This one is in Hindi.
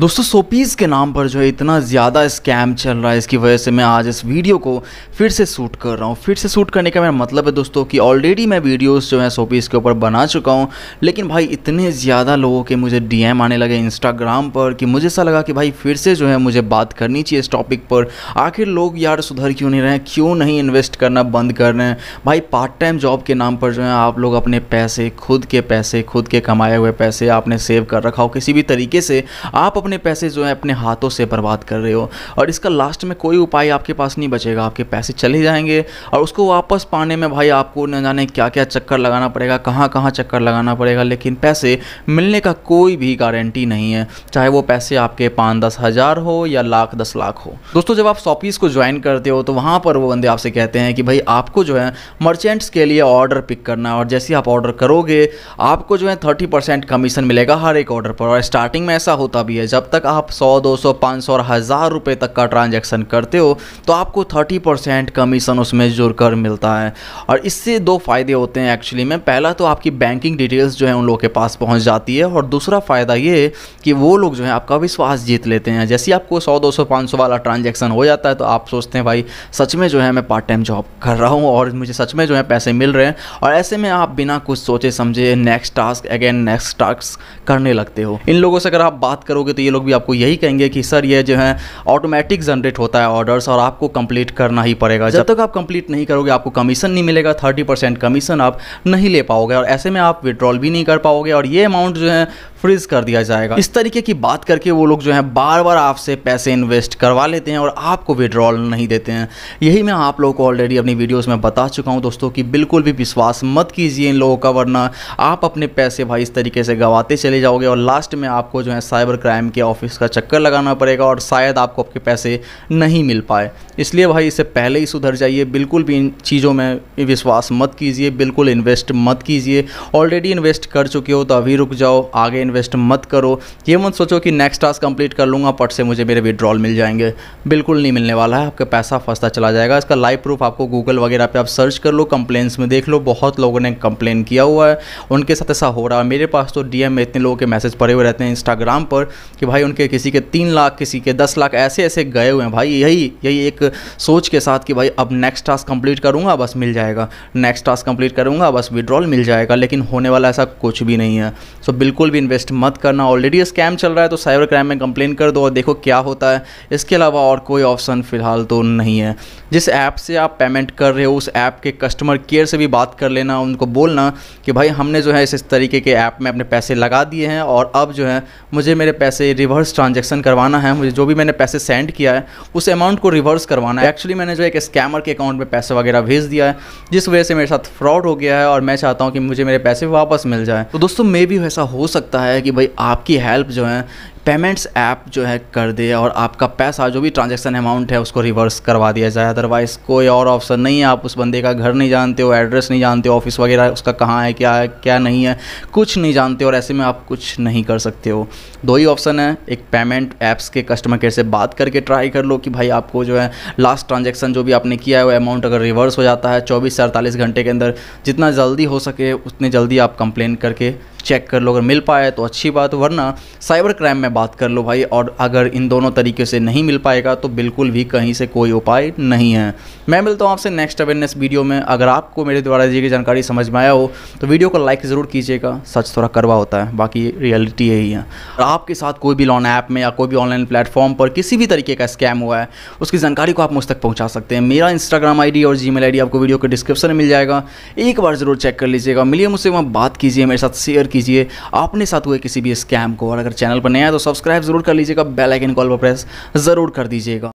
दोस्तों सोपीज़ के नाम पर जो है इतना ज़्यादा स्कैम चल रहा है इसकी वजह से मैं आज इस वीडियो को फिर से शूट कर रहा हूँ फिर से शूट करने का मेरा मतलब है दोस्तों कि ऑलरेडी मैं वीडियोस जो हैं सोपीज़ के ऊपर बना चुका हूँ लेकिन भाई इतने ज़्यादा लोगों के मुझे डीएम आने लगे इंस्टाग्राम पर कि मुझे ऐसा लगा कि भाई फिर से जो है मुझे बात करनी चाहिए इस टॉपिक पर आखिर लोग यार सुधर क्यों नहीं रहे हैं क्यों नहीं इन्वेस्ट करना बंद कर रहे हैं भाई पार्ट टाइम जॉब के नाम पर जो है आप लोग अपने पैसे खुद के पैसे खुद के कमाए हुए पैसे आपने सेव कर रखा हो किसी भी तरीके से आप अपने पैसे जो है अपने हाथों से बर्बाद कर रहे हो और इसका लास्ट में कोई उपाय आपके पास नहीं बचेगा आपके पैसे चले जाएंगे और उसको वापस पाने में भाई आपको न जाने क्या क्या चक्कर लगाना पड़ेगा कहाँ कहाँ चक्कर लगाना पड़ेगा लेकिन पैसे मिलने का कोई भी गारंटी नहीं है चाहे वो पैसे आपके पाँच दस हज़ार हो या लाख दस लाख हो दोस्तों जब आप शॉपीज को ज्वाइन करते हो तो वहाँ पर वो बंदे आपसे कहते हैं कि भाई आपको जो है मर्चेंट्स के लिए ऑर्डर पिक करना और जैसे आप ऑर्डर करोगे आपको जो है थर्टी परसेंट कमीशन मिलेगा हर एक ऑर्डर पर और स्टार्टिंग में ऐसा होता भी है जब जब तक आप 100, 200, 500 और हज़ार रुपये तक का ट्रांजैक्शन करते हो तो आपको 30 परसेंट कमीशन उसमें जुड़कर मिलता है और इससे दो फ़ायदे होते हैं एक्चुअली में पहला तो आपकी बैंकिंग डिटेल्स जो है उन लोगों के पास पहुँच जाती है और दूसरा फ़ायदा ये कि वो लोग जो है आपका विश्वास जीत लेते हैं जैसे आपको सौ दो सौ वाला ट्रांजेक्शन हो जाता है तो आप सोचते हैं भाई सच में जो है मैं पार्ट टाइम जॉब कर रहा हूँ और मुझे सच में जो है पैसे मिल रहे हैं और ऐसे में आप बिना कुछ सोचे समझे next task again next task करने लगते हो इन लोगों से अगर आप बात करोगे तो ये लोग भी आपको यही कहेंगे कि सर ये जो है ऑटोमेटिक जनरेट होता है ऑर्डर्स और आपको कंप्लीट करना ही पड़ेगा जब तक आप कंप्लीट नहीं करोगे आपको कमीशन नहीं मिलेगा थर्टी परसेंट कमीशन आप नहीं ले पाओगे और ऐसे में आप विड्रॉल भी नहीं कर पाओगे और ये अमाउंट जो है फ्रीज कर दिया जाएगा इस तरीके की बात करके वो लोग जो है बार बार आपसे पैसे इन्वेस्ट करवा लेते हैं और आपको विड्रॉल नहीं देते हैं यही मैं आप लोगों को ऑलरेडी अपनी वीडियोस में बता चुका हूं दोस्तों कि बिल्कुल भी विश्वास मत कीजिए इन लोगों का वरना आप अपने पैसे भाई इस तरीके से गंवाते चले जाओगे और लास्ट में आपको जो है साइबर क्राइम एम के ऑफिस का चक्कर लगाना पड़ेगा और शायद आपको आपके पैसे नहीं मिल पाए इसलिए भाई इससे पहले ही सुधर जाइए बिल्कुल भी इन चीज़ों में विश्वास मत कीजिए बिल्कुल इन्वेस्ट मत कीजिए ऑलरेडी इन्वेस्ट कर चुके हो तो अभी रुक जाओ आगे इन्वेस्ट मत करो ये मत सोचो कि नेक्स्ट टास्क कंप्लीट कर लूँगा पट से मुझे मेरे विड्रॉल मिल जाएंगे बिल्कुल नहीं मिलने वाला है आपका पैसा फंसता चला जाएगा इसका लाइव प्रूफ आपको गूगल वगैरह पर आप सर्च कर लो कंप्लेंस में देख लो बहुत लोगों ने कंप्लेन किया हुआ है उनके साथ ऐसा हो रहा है मेरे पास तो डीएम में इतने लोगों के मैसेज पड़े हुए रहते हैं इंस्टाग्राम पर कि भाई उनके किसी के तीन लाख किसी के दस लाख ऐसे ऐसे गए हुए हैं भाई यही यही एक सोच के साथ कि भाई अब नेक्स्ट टास्क कंप्लीट करूँगा बस मिल जाएगा नेक्स्ट टास्क कंप्लीट करूँगा बस विड्रॉल मिल जाएगा लेकिन होने वाला ऐसा कुछ भी नहीं है सो बिल्कुल भी इन्वेस्ट मत करना ऑलरेडी स्कैम चल रहा है तो साइबर क्राइम में कंप्लेन कर दो और देखो क्या होता है इसके अलावा और कोई ऑप्शन फ़िलहाल तो नहीं है जिस ऐप से आप पेमेंट कर रहे हो उस ऐप के कस्टमर केयर से भी बात कर लेना उनको बोलना कि भाई हमने जो है इस तरीके के ऐप में अपने पैसे लगा दिए हैं और अब जो है मुझे मेरे पैसे रिवर्स ट्रांजेक्शन करवाना है मुझे जो भी मैंने पैसे सेंड किया है उस अमाउंट को रिवर्स करवाना है एक्चुअली मैंने जो एक स्कैमर के अकाउंट में पैसे वगैरह भेज दिया है जिस वजह से मेरे साथ फ्रॉड हो गया है और मैं चाहता हूँ कि मुझे मेरे पैसे वापस मिल जाए तो दोस्तों मे भी वैसा हो सकता है कि भाई आपकी हेल्प जो है पेमेंट्स ऐप जो है कर दे और आपका पैसा जो भी ट्रांजेक्शन अमाउंट है उसको रिवर्स करवा दिया जाए अदरवाइज़ कोई और ऑप्शन नहीं है आप उस बंदे का घर नहीं जानते हो एड्रेस नहीं जानते हो ऑफिस वगैरह उसका कहाँ है क्या है क्या नहीं है कुछ नहीं जानते और ऐसे में आप कुछ नहीं कर सकते हो दो ही ऑप्शन है एक पेमेंट ऐप्स के कस्टमर केयर से बात करके ट्राई कर लो कि भाई आपको जो है लास्ट ट्रांजेक्शन जो भी आपने किया है वो अमाउंट अगर रिवर्स हो जाता है चौबीस से अड़तालीस घंटे के अंदर जितना जल्दी हो सके उतने जल्दी आप कंप्लेन करके चेक कर लो अगर मिल पाए तो अच्छी बात वरना साइबर क्राइम में बात कर लो भाई और अगर इन दोनों तरीके से नहीं मिल पाएगा तो बिल्कुल भी कहीं से कोई उपाय नहीं है मैं मिलता हूँ आपसे नेक्स्ट अवेयरनेस वीडियो में अगर आपको मेरे द्वारा दी गई जानकारी समझ में आया हो तो वीडियो को लाइक ज़रूर कीजिएगा सच थोड़ा करवा होता है बाकी रियलिटी यही है और आपके साथ कोई भी लॉन ऐप में या कोई भी ऑनलाइन प्लेटफॉर्म पर किसी भी तरीके का स्कैम हुआ है उसकी जानकारी को आप मुझ तक पहुँचा सकते हैं मेरा इंस्टाग्राम आई और जी मेल आपको वीडियो के डिस्क्रिप्शन में मिल जाएगा एक बार ज़रूर चेक कर लीजिएगा मिलिए मुझसे वहाँ बात कीजिए मेरे साथ शेयर कीजिए कीजिए आपने साथ हुए किसी भी स्कैम को और अगर चैनल पर नया है तो सब्सक्राइब जरूर कर लीजिएगा बेल आइकन कॉल पर प्रेस जरूर कर दीजिएगा